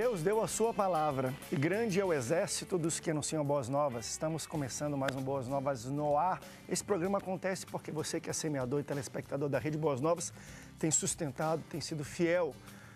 Deus deu a sua palavra, e grande é o exército dos que anunciam boas novas. Estamos começando mais um Boas Novas no ar. Esse programa acontece porque você que é semeador e telespectador da Rede Boas Novas tem sustentado, tem sido fiel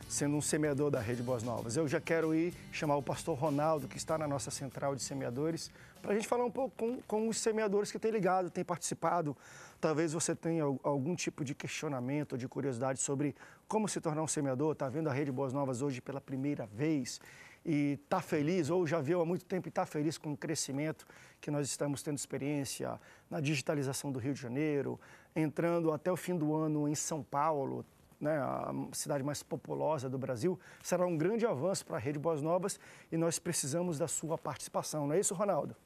sendo um semeador da Rede Boas Novas. Eu já quero ir chamar o pastor Ronaldo, que está na nossa central de semeadores, para a gente falar um pouco com, com os semeadores que têm ligado, têm participado Talvez você tenha algum tipo de questionamento, de curiosidade sobre como se tornar um semeador, está vendo a Rede Boas Novas hoje pela primeira vez e está feliz, ou já viu há muito tempo e está feliz com o crescimento que nós estamos tendo experiência na digitalização do Rio de Janeiro, entrando até o fim do ano em São Paulo, né, a cidade mais populosa do Brasil, será um grande avanço para a Rede Boas Novas e nós precisamos da sua participação. Não é isso, Ronaldo?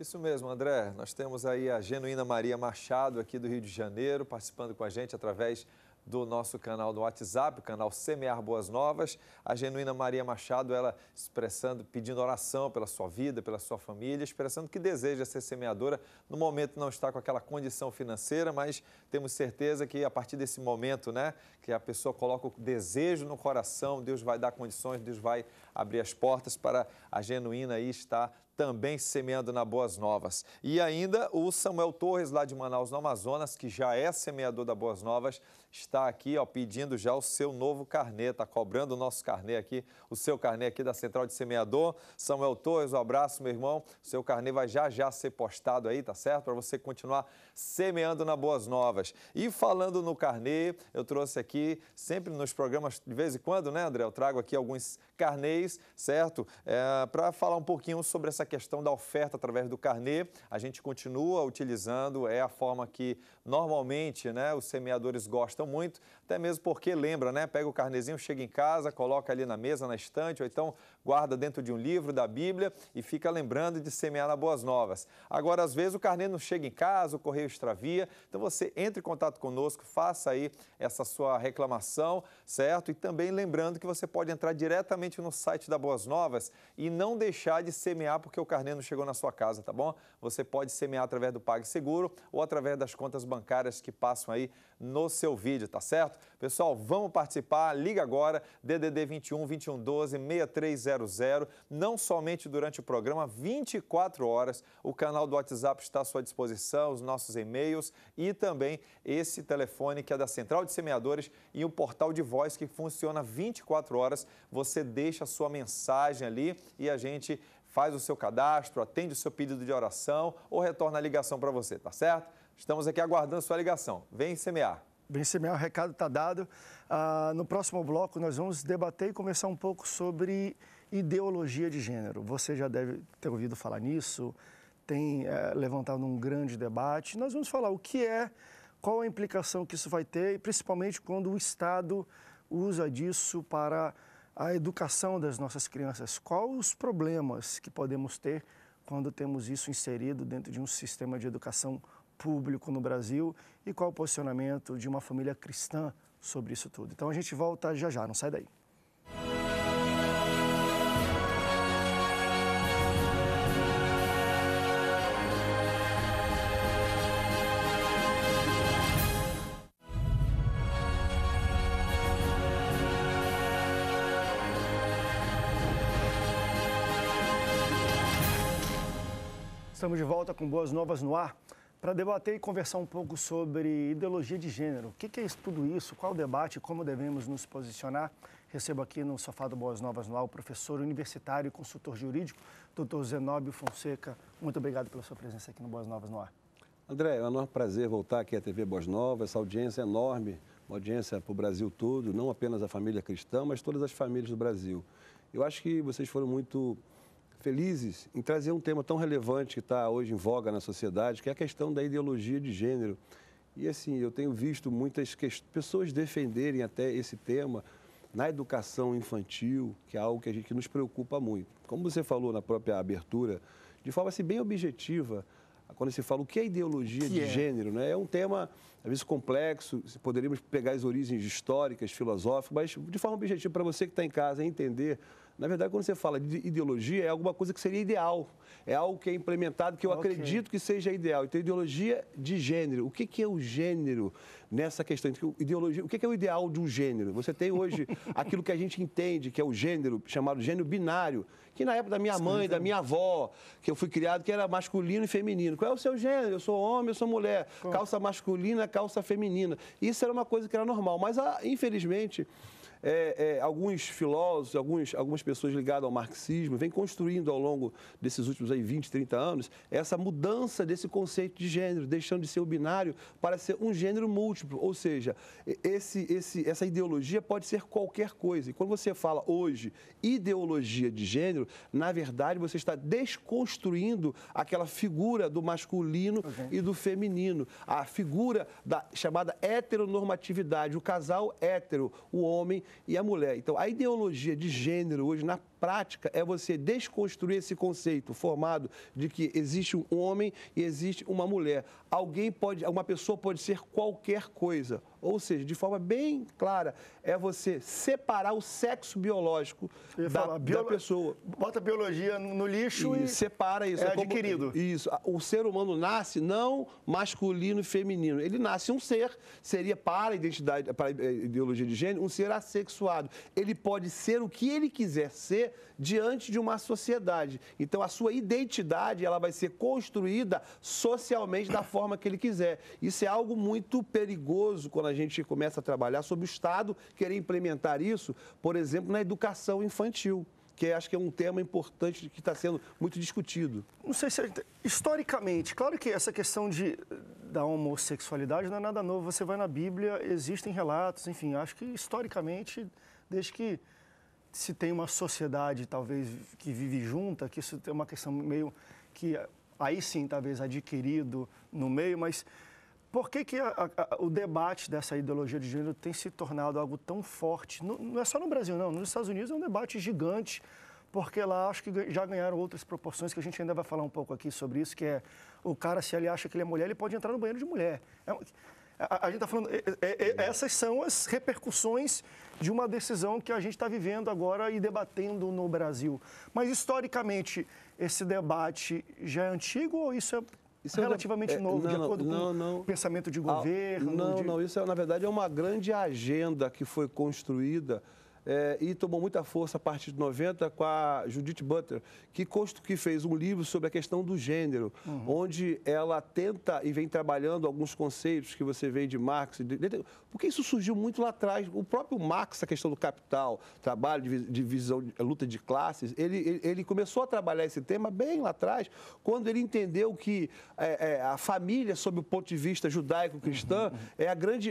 Isso mesmo, André. Nós temos aí a genuína Maria Machado, aqui do Rio de Janeiro, participando com a gente através do nosso canal do WhatsApp, o canal Semear Boas Novas. A genuína Maria Machado, ela expressando, pedindo oração pela sua vida, pela sua família, expressando que deseja ser semeadora. No momento não está com aquela condição financeira, mas temos certeza que a partir desse momento, né, que a pessoa coloca o desejo no coração, Deus vai dar condições, Deus vai abrir as portas para a genuína aí estar também semeando na Boas Novas. E ainda o Samuel Torres, lá de Manaus, no Amazonas, que já é semeador da Boas Novas, está aqui ó, pedindo já o seu novo carnê, está cobrando o nosso carnê aqui, o seu carnê aqui da Central de Semeador. Samuel Torres, um abraço, meu irmão. O seu carnê vai já já ser postado aí, tá certo? Para você continuar semeando na Boas Novas. E falando no carnê, eu trouxe aqui, sempre nos programas, de vez em quando, né, André? Eu trago aqui alguns Carnês, certo? É, Para falar um pouquinho sobre essa questão da oferta através do carnê, a gente continua utilizando, é a forma que normalmente né, os semeadores gostam muito, até mesmo porque lembra, né? Pega o carnezinho, chega em casa, coloca ali na mesa, na estante, ou então guarda dentro de um livro da Bíblia e fica lembrando de semear na Boas Novas. Agora, às vezes, o carnê não chega em casa, o correio extravia, então você entre em contato conosco, faça aí essa sua reclamação, certo? E também lembrando que você pode entrar diretamente diretamente no site da Boas Novas e não deixar de semear porque o carnê não chegou na sua casa, tá bom? Você pode semear através do PagSeguro ou através das contas bancárias que passam aí no seu vídeo, tá certo? Pessoal, vamos participar, liga agora, DDD 21 21 12 6300, não somente durante o programa, 24 horas, o canal do WhatsApp está à sua disposição, os nossos e-mails e também esse telefone que é da Central de Semeadores e o portal de voz que funciona 24 horas, você deixa a sua mensagem ali e a gente faz o seu cadastro, atende o seu pedido de oração ou retorna a ligação para você, tá certo? Estamos aqui aguardando sua ligação. Vem semear. Vem semear, o recado está dado. Ah, no próximo bloco, nós vamos debater e conversar um pouco sobre ideologia de gênero. Você já deve ter ouvido falar nisso, tem é, levantado um grande debate. Nós vamos falar o que é, qual a implicação que isso vai ter, e principalmente quando o Estado usa disso para a educação das nossas crianças. Quais os problemas que podemos ter quando temos isso inserido dentro de um sistema de educação público no Brasil e qual o posicionamento de uma família cristã sobre isso tudo. Então a gente volta já já, não sai daí. Estamos de volta com boas novas no ar para debater e conversar um pouco sobre ideologia de gênero. O que é isso, tudo isso? Qual o debate? Como devemos nos posicionar? Recebo aqui no Sofá do Boas Novas Noal o professor universitário e consultor jurídico, doutor Zenóbio Fonseca. Muito obrigado pela sua presença aqui no Boas Novas Noar. André, é um enorme prazer voltar aqui à TV Boas Novas, essa audiência é enorme, uma audiência para o Brasil todo, não apenas a família cristã, mas todas as famílias do Brasil. Eu acho que vocês foram muito felizes em trazer um tema tão relevante que está hoje em voga na sociedade, que é a questão da ideologia de gênero. E assim, eu tenho visto muitas pessoas defenderem até esse tema na educação infantil, que é algo que a gente que nos preocupa muito. Como você falou na própria abertura, de forma assim, bem objetiva, quando se fala o que é ideologia que de é? gênero, né? É um tema, às vezes, complexo, poderíamos pegar as origens históricas, filosóficas, mas de forma objetiva, para você que está em casa entender na verdade, quando você fala de ideologia, é alguma coisa que seria ideal, é algo que é implementado, que eu okay. acredito que seja ideal. Então, ideologia de gênero. O que, que é o gênero nessa questão? Então, ideologia, o que, que é o ideal de um gênero? Você tem hoje aquilo que a gente entende, que é o gênero, chamado gênero binário, que na época da minha mãe, da minha avó, que eu fui criado, que era masculino e feminino. Qual é o seu gênero? Eu sou homem, eu sou mulher. Calça masculina, calça feminina. Isso era uma coisa que era normal. Mas, ah, infelizmente, é, é, alguns filósofos, alguns, algumas pessoas ligadas ao marxismo, vêm construindo ao longo desses últimos aí 20, 30 anos essa mudança desse conceito de gênero, deixando de ser o binário para ser um gênero múltiplo. Ou seja, esse, esse, essa ideologia pode ser qualquer coisa. E quando você fala hoje ideologia de gênero, na verdade você está desconstruindo aquela figura do masculino uhum. e do feminino, a figura da chamada heteronormatividade, o casal hétero, o homem e a mulher. Então, a ideologia de gênero hoje, na prática, é você desconstruir esse conceito formado de que existe um homem e existe uma mulher. Alguém pode, uma pessoa pode ser qualquer coisa. Ou seja, de forma bem clara, é você separar o sexo biológico da, biolo... da, pessoa. Bota a biologia no lixo e, e separa isso. É, é como... adquirido. Isso. O ser humano nasce não masculino e feminino. Ele nasce um ser, seria para a identidade, para a eh, ideologia de gênero, um ser aceito assexuado. Ele pode ser o que ele quiser ser diante de uma sociedade. Então, a sua identidade ela vai ser construída socialmente da forma que ele quiser. Isso é algo muito perigoso quando a gente começa a trabalhar sobre o Estado querer implementar isso, por exemplo, na educação infantil que é, acho que é um tema importante que está sendo muito discutido. Não sei se é historicamente, claro que essa questão de, da homossexualidade não é nada novo. Você vai na Bíblia, existem relatos, enfim, acho que historicamente, desde que se tem uma sociedade talvez que vive junta, que isso é uma questão meio que aí sim talvez adquirido no meio, mas por que, que a, a, o debate dessa ideologia de gênero tem se tornado algo tão forte? Não, não, é só no Brasil, não. Nos Estados Unidos é um debate gigante, porque lá acho que já ganharam outras proporções, que a gente ainda vai falar um pouco aqui sobre isso, que é o cara, se ele acha que ele é mulher, ele pode entrar no banheiro de mulher. É, a, a, gente está falando... É, é, é, essas são as repercussões de uma decisão que a gente está vivendo agora e debatendo no Brasil. Mas, historicamente, esse debate já é antigo ou isso é isso é relativamente é, novo, não, de acordo não, com não, o pensamento de ah, governo? Não, de... não. Isso, é, na verdade, é uma grande agenda que foi construída é, e tomou muita força a partir de 90 com a Judith Butler, que, constu, que fez um livro sobre a questão do gênero, uhum. onde ela tenta e vem trabalhando alguns conceitos que você vê de Marx, de, de, porque isso surgiu muito lá atrás. O próprio Marx, a questão do capital, trabalho, divisão, luta de classes, ele, ele, ele, começou a trabalhar esse tema bem lá atrás, quando ele entendeu que é, é, a família, sob o ponto de vista judaico-cristã, uhum. é,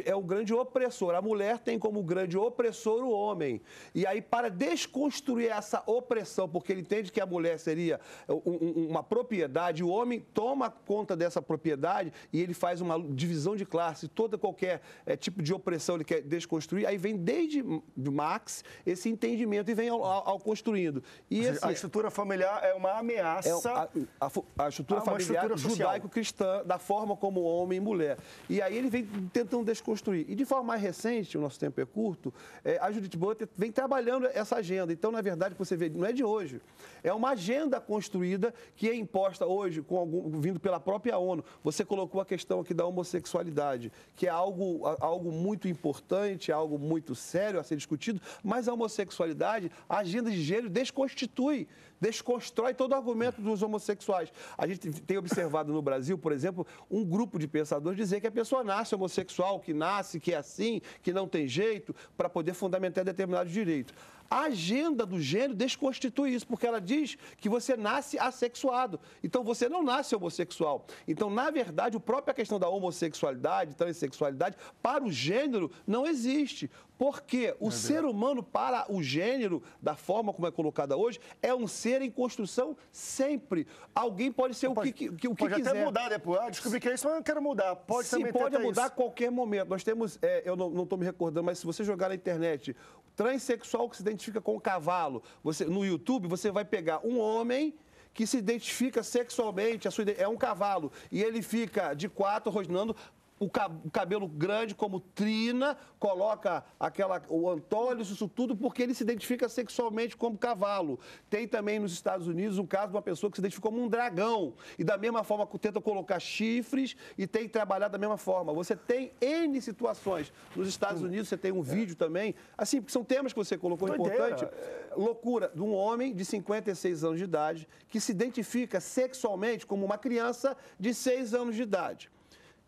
é o grande opressor. A mulher tem como grande opressor o homem. E aí, para desconstruir essa opressão, porque ele entende que a mulher seria uma propriedade, o homem toma conta dessa propriedade e ele faz uma divisão de classe, toda qualquer é, tipo de opressão ele quer desconstruir. Aí vem desde Marx esse entendimento e vem ao, ao, ao construindo. E a assim, estrutura familiar é uma ameaça. É, a, a, a, estrutura familiar judaico-cristã, da forma como homem e mulher. E aí ele vem tentando desconstruir. E de forma mais recente, o nosso tempo é curto, é, a Judith Butler vem trabalhando essa agenda. Então, na verdade, você vê, não é de hoje. É uma agenda construída que é imposta hoje, com algum, vindo pela própria ONU. Você colocou a questão aqui da homossexualidade, que é algo, algo muito importante, algo muito sério a ser discutido, mas a homossexualidade, a agenda de gênero desconstitui, desconstrói todo o argumento dos homossexuais. A gente tem observado no Brasil, por exemplo, um grupo de pensadores dizer que a pessoa nasce homossexual, que nasce, que é assim, que não tem jeito, para poder fundamentar determinado determinado direito. A agenda do gênero desconstitui isso, porque ela diz que você nasce assexuado. Então você não nasce homossexual. Então, na verdade, a própria questão da homossexualidade, transexualidade, para o gênero não existe. Porque o é ser humano, para o gênero, da forma como é colocada hoje, é um ser em construção sempre. Alguém pode ser pode, o que, que, o que pode quiser. Pode até mudar depois. Ah, descobri que é isso, mas eu quero mudar. Pode Sim, pode mudar a qualquer momento. Nós temos, é, eu não estou me recordando, mas se você jogar na internet transexual que se identifica com cavalo, você, no YouTube você vai pegar um homem que se identifica sexualmente, a sua, é um cavalo, e ele fica de quatro rosnando o, cabelo grande como Trina, coloca aquela o Antônio, isso tudo porque ele se identifica sexualmente como cavalo. Tem também nos Estados Unidos um caso de uma pessoa que se identificou como um dragão e da mesma forma tenta colocar chifres e tem que trabalhar da mesma forma. Você tem N situações. Nos Estados hum. Unidos você tem um é. vídeo também, assim, porque são temas que você colocou é importante. Loucura de um homem de 56 anos de idade que se identifica sexualmente como uma criança de 6 anos de idade.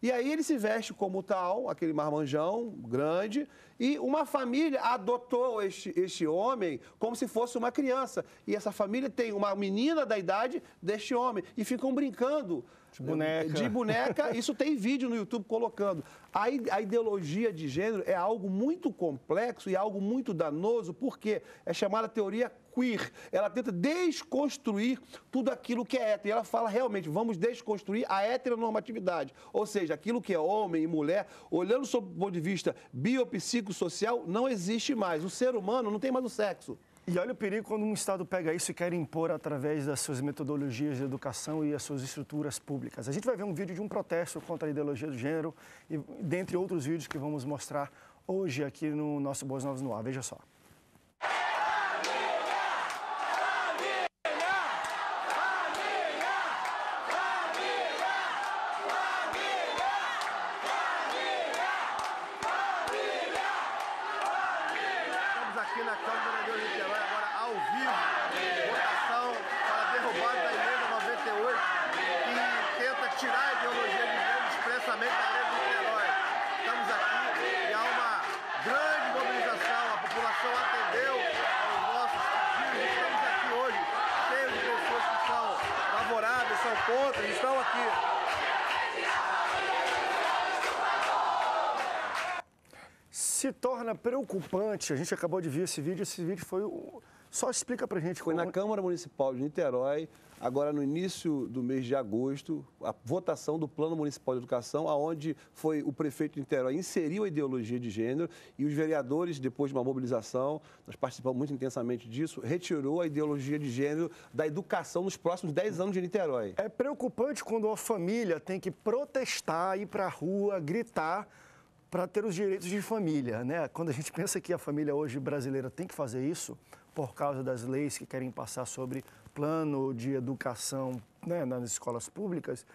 E aí ele se veste como tal, aquele marmanjão grande, e uma família adotou este, este homem como se fosse uma criança. E essa família tem uma menina da idade deste homem e ficam brincando. De boneca. De boneca, isso tem vídeo no YouTube colocando. A, a ideologia de gênero é algo muito complexo e algo muito danoso, porque é chamada teoria ela tenta desconstruir tudo aquilo que é hétero. E ela fala realmente, vamos desconstruir a heteronormatividade. Ou seja, aquilo que é homem e mulher, olhando sob o ponto de vista biopsicossocial, não existe mais. O ser humano não tem mais o sexo. E olha o perigo quando um Estado pega isso e quer impor através das suas metodologias de educação e as suas estruturas públicas. A gente vai ver um vídeo de um protesto contra a ideologia do gênero, e dentre outros vídeos que vamos mostrar hoje aqui no nosso Boas Novas no Ar. Veja só. preocupante. A gente acabou de ver esse vídeo. Esse vídeo foi. O... Só explica pra gente. Foi como... na Câmara Municipal de Niterói, agora no início do mês de agosto, a votação do Plano Municipal de Educação, aonde foi o prefeito de Niterói inseriu a ideologia de gênero e os vereadores, depois de uma mobilização, nós participamos muito intensamente disso, retirou a ideologia de gênero da educação nos próximos 10 anos de Niterói. É preocupante quando a família tem que protestar, ir pra rua, gritar para ter os direitos de família. Né? Quando a gente pensa que a família hoje brasileira tem que fazer isso, por causa das leis que querem passar sobre plano de educação né, nas escolas públicas,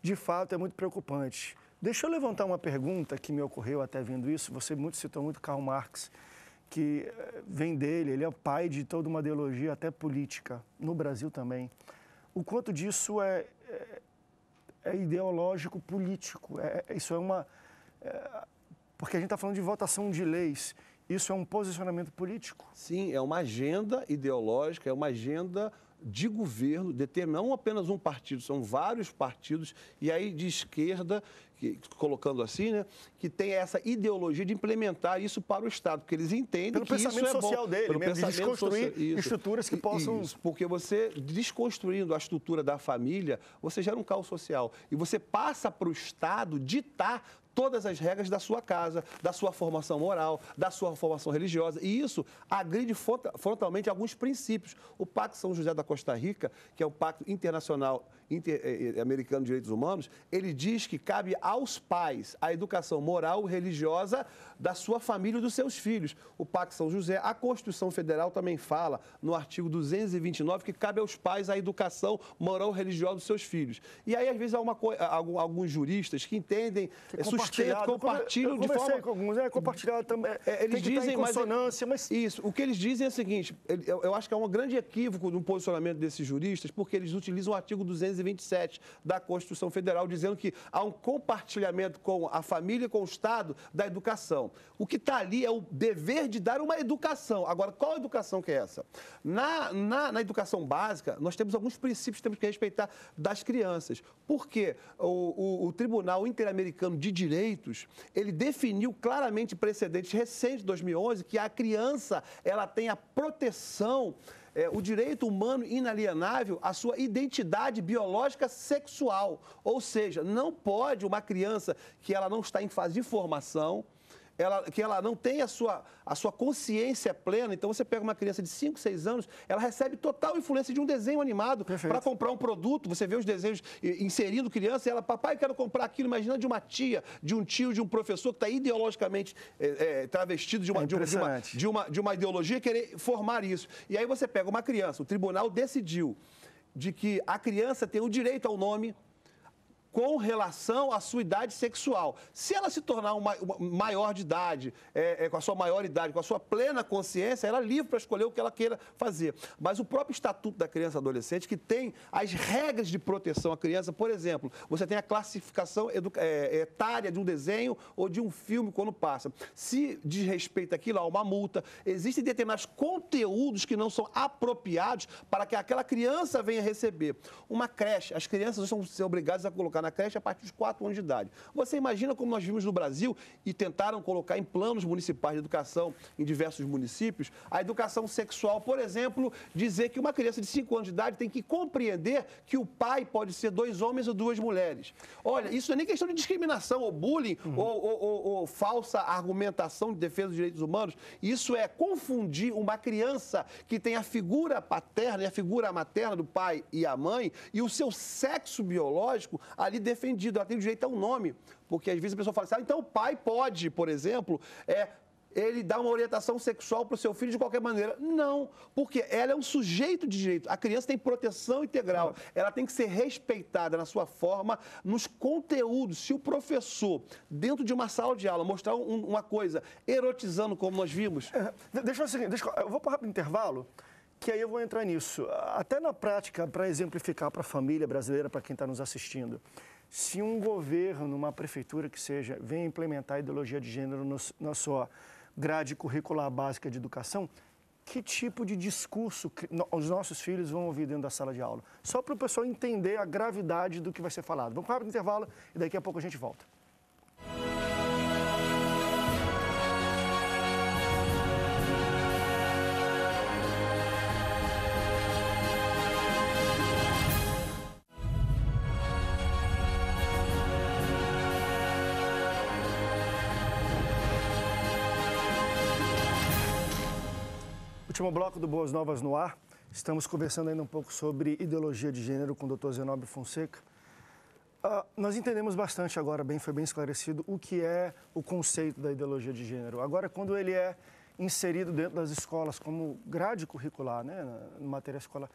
de fato é muito preocupante. Deixa eu levantar uma pergunta que me ocorreu até vendo isso. Você muito citou muito Karl Marx, que eh, vem dele, ele é o pai de toda uma ideologia até política, no Brasil também. O quanto disso é, é, é ideológico político? É, é isso é uma é, porque a gente está falando de votação de leis. Isso é um posicionamento político? Sim, é uma agenda ideológica, é uma agenda de governo, não apenas um partido, são vários partidos, e aí de esquerda, que, colocando assim, né, que tem essa ideologia de implementar isso para o Estado, porque eles entendem pelo que isso é social bom, dele, pelo mesmo, pensamento de desconstruir social, estruturas que possam... Isso, porque você, desconstruindo a estrutura da família, você gera um caos social, e você passa para o Estado ditar todas as regras da sua casa, da sua formação moral, da sua formação religiosa. E isso agride frontalmente alguns princípios. O Pacto São José da Costa Rica, que é o Pacto Internacional Inter eh, eh, eh, Americano de Direitos Humanos, ele diz que cabe aos pais a educação moral e religiosa da sua família e dos seus filhos. O Pacto São José, a Constituição Federal também fala, no artigo 229, que cabe aos pais a educação moral e religiosa dos seus filhos. E aí, às vezes, há uma, alguns juristas que entendem, que compartilhado. Compartilho eu de forma... com alguns, é né? compartilhado também. É, eles dizem, tá consonância, mas, mas... Isso, o que eles dizem é o seguinte, eu, eu acho que é um grande equívoco no posicionamento desses juristas, porque eles utilizam o artigo 227 da Constituição Federal, dizendo que há um compartilhamento com a família, com o Estado, da educação. O que está ali é o dever de dar uma educação. Agora, qual educação que é essa? Na, na, na educação básica, nós temos alguns princípios que temos que respeitar das crianças. Porque o, o, o Tribunal Interamericano de Direito direitos, ele definiu claramente precedentes recentes de 2011 que a criança ela tem a proteção é, o direito humano inalienável à sua identidade biológica sexual. Ou seja, não pode uma criança que ela não está em fase de formação, ela, que ela não tem a sua, a sua consciência plena. Então, você pega uma criança de 5, 6 anos, ela recebe total influência de um desenho animado para comprar um produto. Você vê os desenhos inserindo criança e ela, papai, quero comprar aquilo. Imagina de uma tia, de um tio, de um professor que está ideologicamente é, é, travestido de uma, é de, uma, de, uma, de, uma, de uma ideologia querer formar isso. E aí você pega uma criança, o tribunal decidiu de que a criança tem o direito ao nome, com relação à sua idade sexual. Se ela se tornar uma, uma maior de idade, é, é, com a sua maior idade, com a sua plena consciência, ela é livre para escolher o que ela queira fazer. Mas o próprio Estatuto da Criança e Adolescente, que tem as regras de proteção à criança, por exemplo, você tem a classificação é, etária de um desenho ou de um filme quando passa. Se desrespeita aquilo, há uma multa. Existem determinados conteúdos que não são apropriados para que aquela criança venha receber. Uma creche, as crianças são obrigadas a colocar colocar na creche a partir dos 4 anos de idade. Você imagina como nós vimos no Brasil e tentaram colocar em planos municipais de educação em diversos municípios a educação sexual, por exemplo, dizer que uma criança de 5 anos de idade tem que compreender que o pai pode ser dois homens ou duas mulheres. Olha, isso não é nem questão de discriminação ou bullying uhum. ou, ou, ou, ou falsa argumentação de defesa dos direitos humanos. Isso é confundir uma criança que tem a figura paterna e a figura materna do pai e a mãe e o seu sexo biológico, a ali defendido, ela tem direito um nome. Porque às vezes a pessoa fala assim, ah, então o pai pode, por exemplo, é, ele dar uma orientação sexual para o seu filho de qualquer maneira. Não, porque ela é um sujeito de direito. A criança tem proteção integral. Ela tem que ser respeitada na sua forma, nos conteúdos. Se o professor, dentro de uma sala de aula, mostrar um, uma coisa erotizando, como nós vimos. É, deixa eu fazer o seguinte: deixa, eu vou para o rápido intervalo que aí eu vou entrar nisso. Até na prática, para exemplificar para a família brasileira, para quem está nos assistindo, se um governo, uma prefeitura que seja, vem implementar a ideologia de gênero no, na sua grade curricular básica de educação, que tipo de discurso os nossos filhos vão ouvir dentro da sala de aula? Só para o pessoal entender a gravidade do que vai ser falado. Vamos para o intervalo e daqui a pouco a gente volta. Último bloco do Boas Novas no Ar. Estamos conversando ainda um pouco sobre ideologia de gênero com o Dr. Zenobre Fonseca. Uh, nós entendemos bastante agora, bem, foi bem esclarecido, o que é o conceito da ideologia de gênero. Agora, quando ele é inserido dentro das escolas como grade curricular, né, no matéria escolar,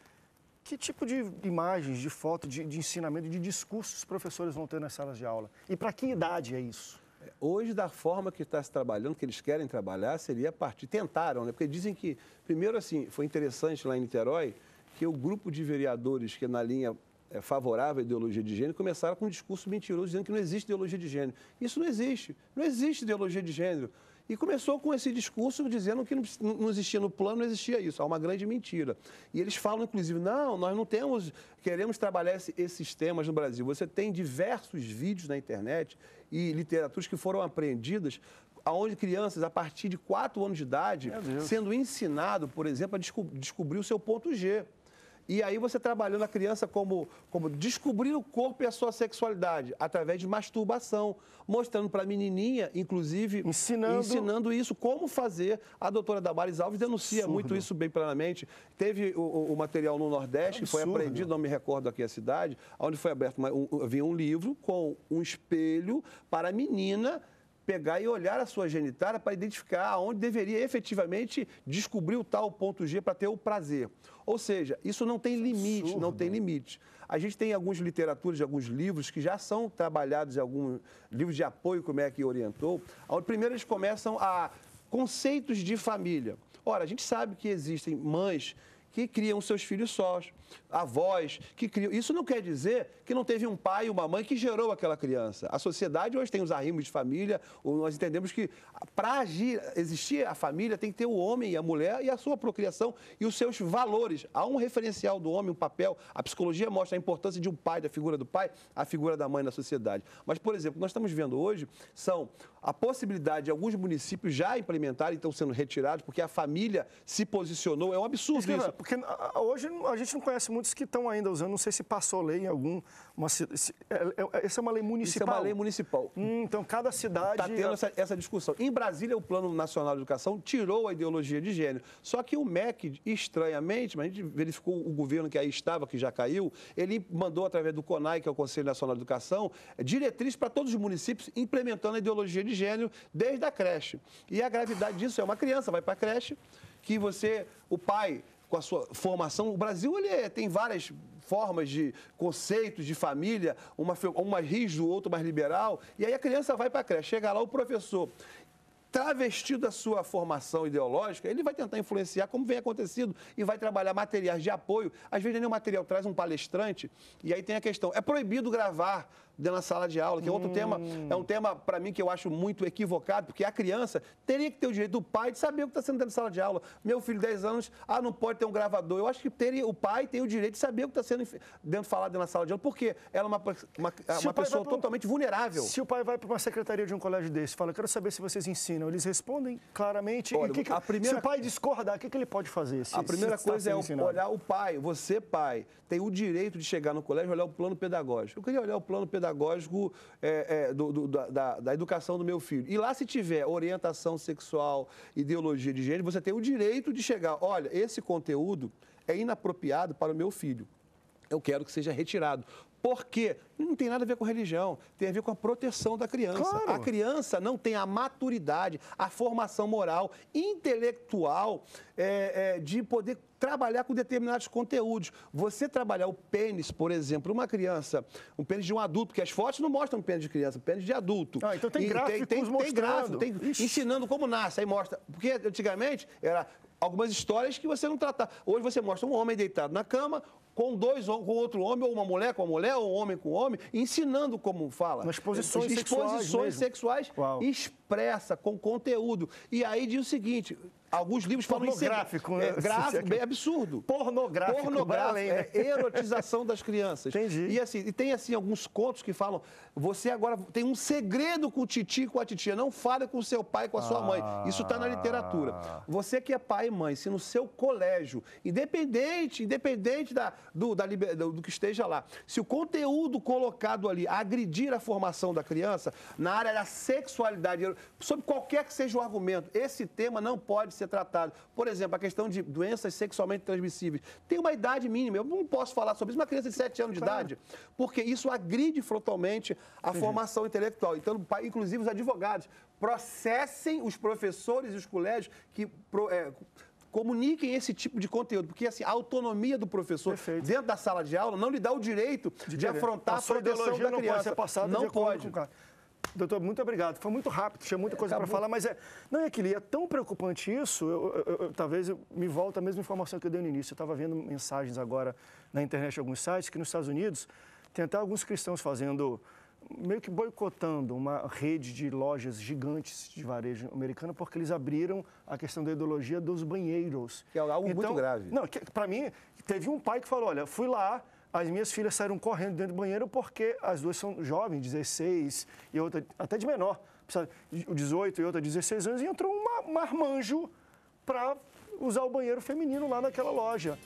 que tipo de imagens, de foto, de, de ensinamento, de discursos os professores vão ter nas salas de aula? E para que idade é isso? Hoje, da forma que está se trabalhando, que eles querem trabalhar, seria a partir. Tentaram, né? Porque dizem que, primeiro, assim, foi interessante lá em Niterói que o grupo de vereadores que é na linha é, favorável à ideologia de gênero começaram com um discurso mentiroso dizendo que não existe ideologia de gênero. Isso não existe. Não existe ideologia de gênero. E começou com esse discurso dizendo que não existia no plano, não existia isso. É uma grande mentira. E eles falam, inclusive, não, nós não temos, queremos trabalhar esses temas no Brasil. Você tem diversos vídeos na internet e literaturas que foram apreendidas aonde crianças, a partir de 4 anos de idade, sendo ensinado, por exemplo, a desco descobrir o seu ponto G. E aí você trabalhando a criança como, como descobrir o corpo e a sua sexualidade através de masturbação, mostrando para a menininha, inclusive, ensinando... ensinando isso, como fazer. A doutora Damares Alves denuncia Absurdo. muito isso bem plenamente. Teve o, o material no Nordeste, que foi apreendido, não me recordo aqui a cidade, onde foi aberto, mas um, havia um livro com um espelho para a menina pegar e olhar a sua genitália para identificar onde deveria efetivamente descobrir o tal ponto G para ter o prazer. Ou seja, isso não tem é limite, Absurdo. não tem né? limite. A gente tem algumas literaturas, alguns livros que já são trabalhados, alguns livros de apoio, como é que orientou, onde primeiro eles começam a conceitos de família. Ora, a gente sabe que existem mães que criam seus filhos sós, avós que criou Isso não quer dizer que não teve um pai e uma mãe que gerou aquela criança. A sociedade hoje tem os arrimos de família, nós entendemos que para agir, existir a família tem que ter o homem e a mulher e a sua procriação e os seus valores. Há um referencial do homem, um papel. A psicologia mostra a importância de um pai, da figura do pai, a figura da mãe na sociedade. Mas, por exemplo, nós estamos vendo hoje são a possibilidade de alguns municípios já implementarem, estão sendo retirados, porque a família se posicionou. É um absurdo isso. Porque ah, hoje a gente não conhece conhece muitos que estão ainda usando, não sei se passou lei em algum. Uma, se, é, é, é, essa é uma lei municipal. Isso é uma lei municipal. Hum, então, cada tá cidade. Está tendo essa, essa, discussão. Em Brasília, o Plano Nacional de Educação tirou a ideologia de gênero. Só que o MEC, estranhamente, mas a gente verificou o governo que aí estava, que já caiu, ele mandou através do CONAI, que é o Conselho Nacional de Educação, diretriz para todos os municípios implementando a ideologia de gênero desde a creche. E a gravidade disso é uma criança, vai para a creche, que você, o pai com a sua formação. O Brasil ele é, tem várias formas de conceitos de família, uma, um mais rígido, outro mais liberal. E aí a criança vai para a creche, chega lá o professor travestido da sua formação ideológica, ele vai tentar influenciar, como vem acontecido, e vai trabalhar materiais de apoio. Às vezes, nem o material traz um palestrante, e aí tem a questão: é proibido gravar dentro da sala de aula, que é outro hum. tema, é um tema para mim que eu acho muito equivocado, porque a criança teria que ter o direito do pai de saber o que está sendo dentro da sala de aula. Meu filho, 10 anos, ah, não pode ter um gravador. Eu acho que teria, o pai tem o direito de saber o que está sendo dentro, falado dentro da sala de aula, porque ela é uma, uma, é uma pessoa um, totalmente vulnerável. Se o pai vai para uma secretaria de um colégio desse, fala, quero saber se vocês ensinam, eles respondem claramente. Olha, que que, primeira... Se o pai discordar, o que, que ele pode fazer? Se, a primeira coisa é ensinado. olhar o pai. Você, pai, tem o direito de chegar no colégio e olhar o plano pedagógico. Eu queria olhar o plano pedagógico pedagógico é, é, do, do, da, da, educação do meu filho. E lá, se tiver orientação sexual, ideologia de gênero, você tem o direito de chegar: olha, esse conteúdo é inapropriado para o meu filho. Eu quero que seja retirado. Por quê? Não tem nada a ver com religião, tem a ver com a proteção da criança. Claro. A criança não tem a maturidade, a formação moral, intelectual, é, é de poder trabalhar com determinados conteúdos. Você trabalhar o pênis, por exemplo, uma criança, um pênis de um adulto, porque as fotos não mostram pênis de criança, pênis de adulto. Ah, então tem gráficos tem, tem, mostrando. Tem gráfico, tem, ensinando como nasce, aí mostra. Porque antigamente era algumas histórias que você não tratava. Hoje você mostra um homem deitado na cama, com dois com outro homem, ou uma mulher com uma mulher, ou um homem com um homem, ensinando como fala. Nas posições, exposições sexuais, exposições sexuais pressa, com conteúdo. E aí diz o seguinte: alguns livros falam pornográfico, é, né? gráfico, bem é absurdo. Pornográfico, pornográfico, além, né? é erotização das crianças. Entendi. E assim, e tem assim alguns contos que falam: você agora tem um segredo com o titi e com a titia, não fale com o seu pai e com a sua ah. mãe. Isso está na literatura. Ah. Você que é pai e mãe, se no seu colégio, independente, independente da, do, da, do, do que esteja lá, se o conteúdo colocado ali agredir a formação da criança na área da sexualidade, sobre qualquer que seja o argumento, esse tema não pode ser tratado. Por exemplo, a questão de doenças sexualmente transmissíveis. Tem uma idade mínima, eu não posso falar sobre isso, uma criança de 7 anos de claro. idade, porque isso agride frontalmente a formação intelectual. Então, inclusive os advogados processem os professores e os colégios que... É, comuniquem esse tipo de conteúdo, porque assim, a autonomia do professor Perfeito. dentro da sala de aula não lhe dá o direito de, de afrontar a, sua ideologia da criança. não pode ser passada não de pode. Com... Doutor, muito obrigado. Foi muito rápido, tinha muita coisa para falar, mas é. Não é aquilo, é tão preocupante isso, eu, eu, eu, talvez me volta a mesma informação que eu dei no início. Eu estava vendo mensagens agora na internet de alguns sites que nos Estados Unidos tem até alguns cristãos fazendo meio que boicotando uma rede de lojas gigantes de varejo americano porque eles abriram a questão da ideologia dos banheiros. Que é algo então, muito grave. Não, para mim, teve um pai que falou, olha, fui lá, as minhas filhas saíram correndo dentro do banheiro porque as duas são jovens, 16 e outra até de menor, 18 e outra 16 anos, e entrou um marmanjo para usar o banheiro feminino lá naquela loja.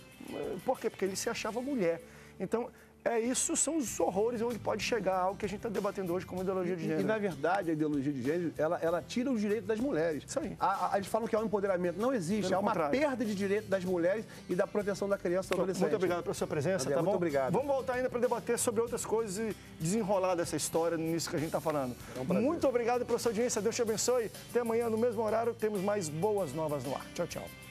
Por quê? Porque ele se achava mulher. Então, é, isso são os horrores onde pode chegar algo que a gente está debatendo hoje como ideologia de gênero. E, e, na verdade, a ideologia de gênero, ela, ela tira os direitos das mulheres. Isso aí. A, a, eles falam que é um empoderamento. Não existe. Pelo é uma contrário. perda de direito das mulheres e da proteção da criança e do adolescente. Muito obrigado pela sua presença, tá muito bom? obrigado. Vamos voltar ainda para debater sobre outras coisas e desenrolar dessa história nisso que a gente está falando. É um muito obrigado pela sua audiência. Deus te abençoe. Até amanhã, no mesmo horário, temos mais boas novas no ar. Tchau, tchau.